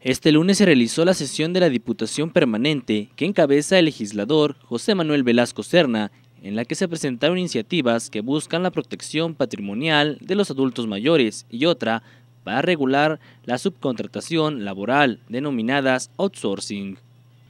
Este lunes se realizó la sesión de la Diputación Permanente que encabeza el legislador José Manuel Velasco Serna, en la que se presentaron iniciativas que buscan la protección patrimonial de los adultos mayores y otra para regular la subcontratación laboral denominadas outsourcing.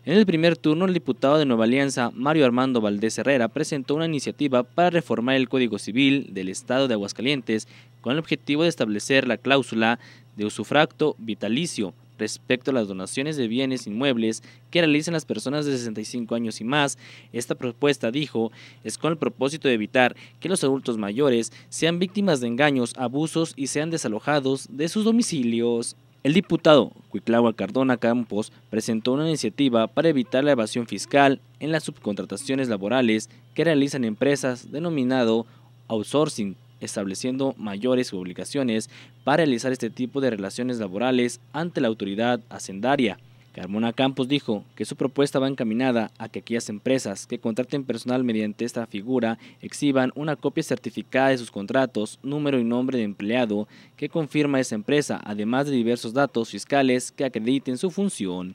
En el primer turno, el diputado de Nueva Alianza, Mario Armando Valdés Herrera, presentó una iniciativa para reformar el Código Civil del Estado de Aguascalientes con el objetivo de establecer la cláusula de usufracto vitalicio Respecto a las donaciones de bienes inmuebles que realizan las personas de 65 años y más, esta propuesta, dijo, es con el propósito de evitar que los adultos mayores sean víctimas de engaños, abusos y sean desalojados de sus domicilios. El diputado Cuiclagua Cardona Campos presentó una iniciativa para evitar la evasión fiscal en las subcontrataciones laborales que realizan empresas denominado outsourcing estableciendo mayores obligaciones para realizar este tipo de relaciones laborales ante la autoridad hacendaria. Carmona Campos dijo que su propuesta va encaminada a que aquellas empresas que contraten personal mediante esta figura exhiban una copia certificada de sus contratos, número y nombre de empleado que confirma esa empresa, además de diversos datos fiscales que acrediten su función.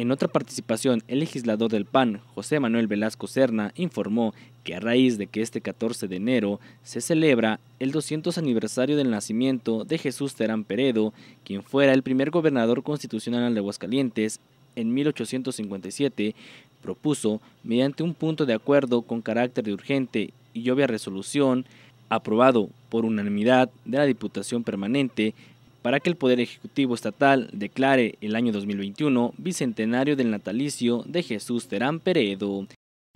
En otra participación, el legislador del PAN, José Manuel Velasco Serna, informó que a raíz de que este 14 de enero se celebra el 200 aniversario del nacimiento de Jesús Terán Peredo, quien fuera el primer gobernador constitucional de Aguascalientes en 1857, propuso, mediante un punto de acuerdo con carácter de urgente y obvia resolución, aprobado por unanimidad de la Diputación Permanente, para que el Poder Ejecutivo Estatal declare el año 2021 bicentenario del natalicio de Jesús Terán Peredo.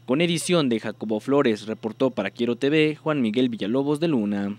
Con edición de Jacobo Flores, reportó para Quiero TV Juan Miguel Villalobos de Luna.